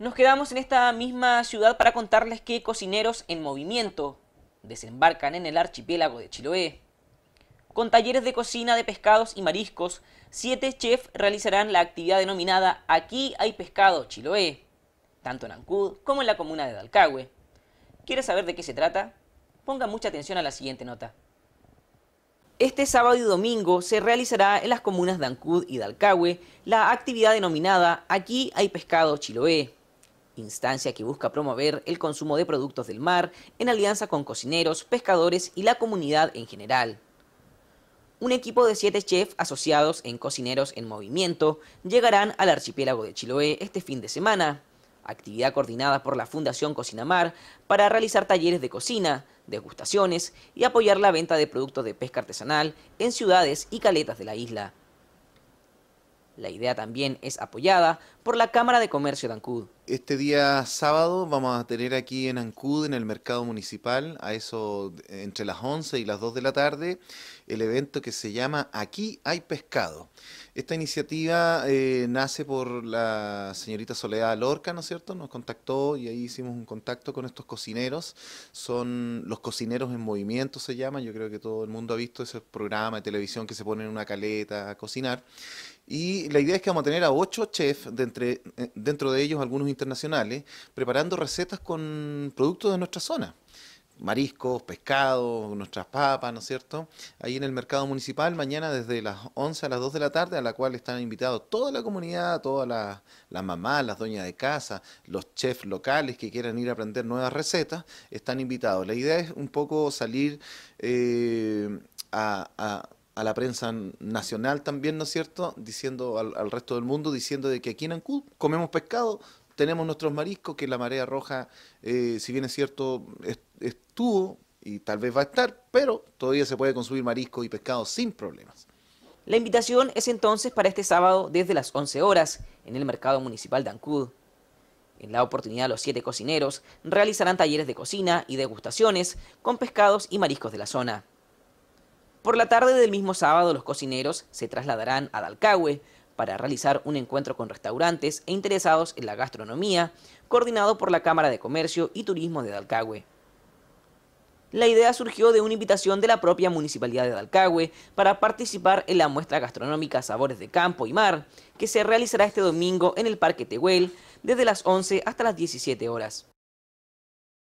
Nos quedamos en esta misma ciudad para contarles que cocineros en movimiento desembarcan en el archipiélago de Chiloé. Con talleres de cocina de pescados y mariscos, siete chefs realizarán la actividad denominada Aquí hay pescado Chiloé, tanto en Ancud como en la comuna de Dalcahue. ¿Quieres saber de qué se trata? Ponga mucha atención a la siguiente nota. Este sábado y domingo se realizará en las comunas de Ancud y Dalcahue la actividad denominada Aquí hay pescado Chiloé instancia que busca promover el consumo de productos del mar en alianza con cocineros, pescadores y la comunidad en general. Un equipo de siete chefs asociados en Cocineros en Movimiento llegarán al archipiélago de Chiloé este fin de semana, actividad coordinada por la Fundación Cocinamar para realizar talleres de cocina, degustaciones y apoyar la venta de productos de pesca artesanal en ciudades y caletas de la isla. La idea también es apoyada por la Cámara de Comercio de Ancud este día sábado vamos a tener aquí en Ancud, en el mercado municipal, a eso entre las 11 y las 2 de la tarde, el evento que se llama Aquí hay pescado. Esta iniciativa eh, nace por la señorita Soledad Lorca, ¿no es cierto? Nos contactó y ahí hicimos un contacto con estos cocineros. Son los cocineros en movimiento, se llama. Yo creo que todo el mundo ha visto ese programa de televisión que se pone en una caleta a cocinar. Y la idea es que vamos a tener a ocho chefs, de eh, dentro de ellos algunos internacionales preparando recetas con productos de nuestra zona mariscos, pescado, nuestras papas, ¿no es cierto? Ahí en el mercado municipal, mañana desde las 11 a las 2 de la tarde, a la cual están invitados toda la comunidad, todas las mamás, las doñas de casa, los chefs locales que quieran ir a aprender nuevas recetas, están invitados. La idea es un poco salir eh, a, la prensa nacional también, ¿no es cierto? Diciendo al, resto del mundo, diciendo de que aquí en Ancud comemos pescado, tenemos nuestros mariscos, que la marea roja, eh, si bien es cierto, estuvo y tal vez va a estar, pero todavía se puede consumir marisco y pescado sin problemas. La invitación es entonces para este sábado desde las 11 horas en el Mercado Municipal de Ancud. En la oportunidad los siete cocineros realizarán talleres de cocina y degustaciones con pescados y mariscos de la zona. Por la tarde del mismo sábado los cocineros se trasladarán a Dalcahue para realizar un encuentro con restaurantes e interesados en la gastronomía, coordinado por la Cámara de Comercio y Turismo de Dalcagüe. La idea surgió de una invitación de la propia Municipalidad de Dalcagüe para participar en la muestra gastronómica Sabores de Campo y Mar, que se realizará este domingo en el Parque Tehuel desde las 11 hasta las 17 horas.